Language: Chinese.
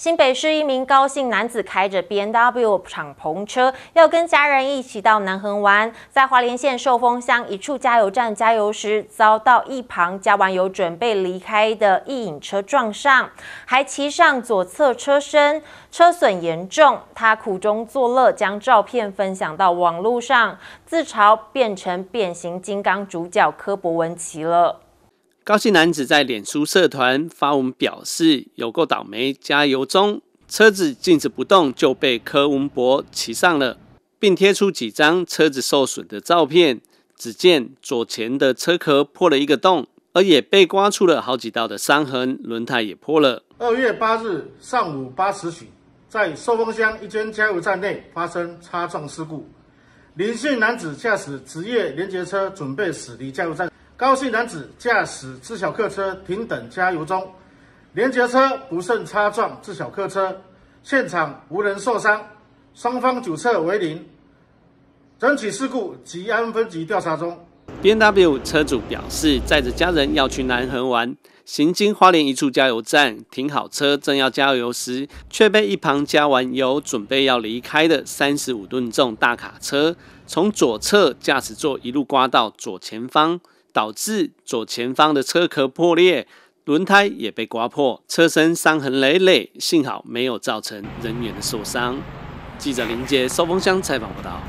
新北市一名高姓男子开着 B N W 敞篷车，要跟家人一起到南横玩，在华联县寿丰乡一处加油站加油时，遭到一旁加完油准备离开的意影车撞上，还骑上左侧车身，车损严重。他苦中作乐，将照片分享到网络上，自嘲变成变形金刚主角科博文奇了。高姓男子在脸书社团发文表示，有够倒霉，加油中，车子静止不动就被柯文博骑上了，并贴出几张车子受损的照片。只见左前的车壳破了一个洞，而也被刮出了好几道的伤痕，轮胎也破了。二月八日上午八时许，在寿丰乡一间加油站内发生擦撞事故，林姓男子驾驶职业连接车准备驶离加油站。高姓男子驾驶自小客车停等加油中，连接车不慎擦撞自小客车，现场无人受伤，双方酒测为零，整起事故吉安分局调查中。B N W 车主表示，载着家人要去南横玩，行经花莲一处加油站停好车，正要加油时，却被一旁加完油准备要离开的三十五吨重大卡车从左侧驾驶座一路刮到左前方。导致左前方的车壳破裂，轮胎也被刮破，车身伤痕累累。幸好没有造成人员受伤。记者林杰收风箱采访报道。